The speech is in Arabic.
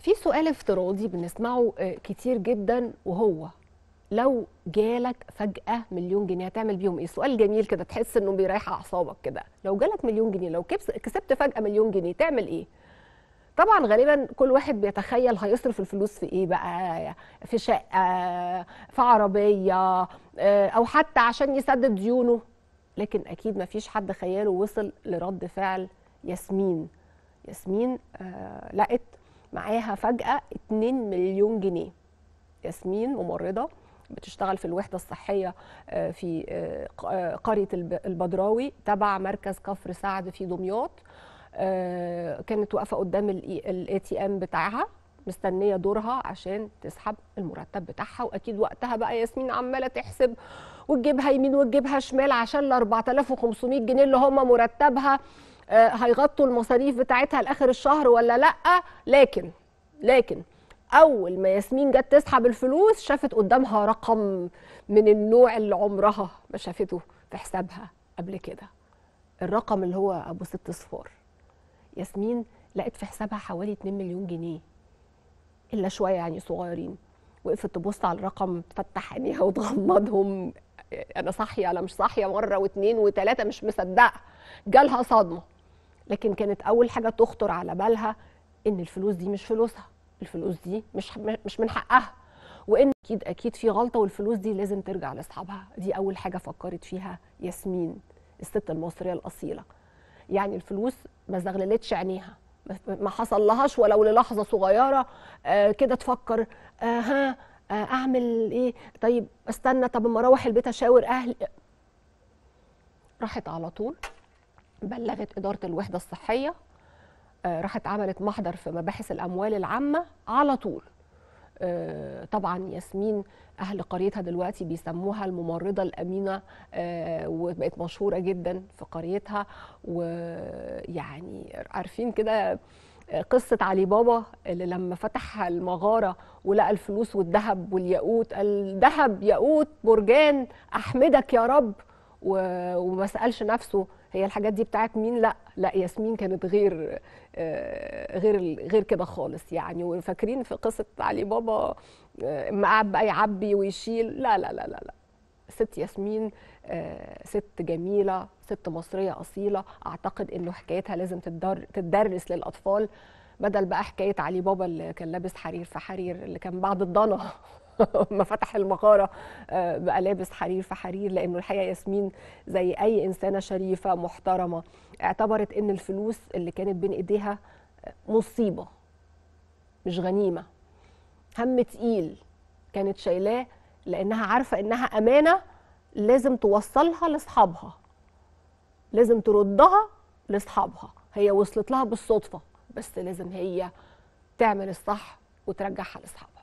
في سؤال افتراضي بنسمعه آه، كتير جدا وهو لو جالك فجأة مليون جنيه هتعمل بيهم ايه؟ سؤال جميل كده تحس انه بيريح اعصابك كده، لو جالك مليون جنيه لو كسبت فجأة مليون جنيه تعمل ايه؟ طبعا غالبا كل واحد بيتخيل هيصرف الفلوس في ايه بقى في شقة في عربية آه، او حتى عشان يسدد ديونه لكن اكيد ما فيش حد خياله وصل لرد فعل ياسمين ياسمين آه، لقت معاها فجاه 2 مليون جنيه ياسمين ممرضه بتشتغل في الوحده الصحيه آه، في آه، آه، قريه البدراوي تبع مركز كفر سعد في دمياط كانت واقفه قدام الاي تي ام بتاعها مستنيه دورها عشان تسحب المرتب بتاعها واكيد وقتها بقى ياسمين عماله تحسب وتجيبها يمين وتجيبها شمال عشان ال 4500 جنيه اللي هم مرتبها آه، هيغطوا المصاريف بتاعتها لاخر الشهر ولا لا لكن لكن اول ما ياسمين جت تسحب الفلوس شافت قدامها رقم من النوع اللي عمرها ما شافته في حسابها قبل كده الرقم اللي هو ابو ست صفار ياسمين لقت في حسابها حوالي 2 مليون جنيه الا شويه يعني صغيرين وقفت تبص على الرقم تفتح عينيها وتغمضهم انا صاحيه انا مش صاحيه مره واثنين وثلاثه مش مصدقه جالها صدمه لكن كانت اول حاجه تخطر على بالها ان الفلوس دي مش فلوسها الفلوس دي مش مش من حقها وان اكيد اكيد في غلطه والفلوس دي لازم ترجع لاصحابها دي اول حاجه فكرت فيها ياسمين الست المصريه الاصيله يعني الفلوس ما زغللتش عينيها ما حصل لهاش ولو للحظه صغيره آه، كده تفكر آه، ها آه، اعمل ايه طيب استنى طب ما اروح البيت اشاور اهلي راحت على طول بلغت إدارة الوحدة الصحية آه، راحت عملت محضر في مباحث الأموال العامة على طول آه، طبعا ياسمين اهل قريتها دلوقتي بيسموها الممرضه الامينه آه، وبقت مشهوره جدا في قريتها ويعني عارفين كده قصه علي بابا اللي لما فتح المغاره ولقى الفلوس والذهب والياقوت الذهب ياقوت برجان احمدك يا رب وما سالش نفسه هي الحاجات دي بتاعت مين لا لا ياسمين كانت غير آه، غير غير كده خالص يعني وفاكرين في قصه علي بابا آه، اما قعد بقى يعبي ويشيل لا لا لا لا, لا. ست ياسمين آه، ست جميله ست مصريه اصيله اعتقد انه حكايتها لازم تتدرس للاطفال بدل بقى حكايه علي بابا اللي كان لابس حرير في حرير اللي كان بعد الضنا ما فتح المقاره آه، بقى لابس حرير في حرير لانه الحقيقه ياسمين زي اي انسانه شريفه محترمه اعتبرت ان الفلوس اللي كانت بين ايديها آه، مصيبه مش غنيمه هم تقيل كانت شايلاه لانها عارفه انها امانه لازم توصلها لاصحابها لازم تردها لاصحابها هي وصلت لها بالصدفه بس لازم هي تعمل الصح وترجعها لاصحابها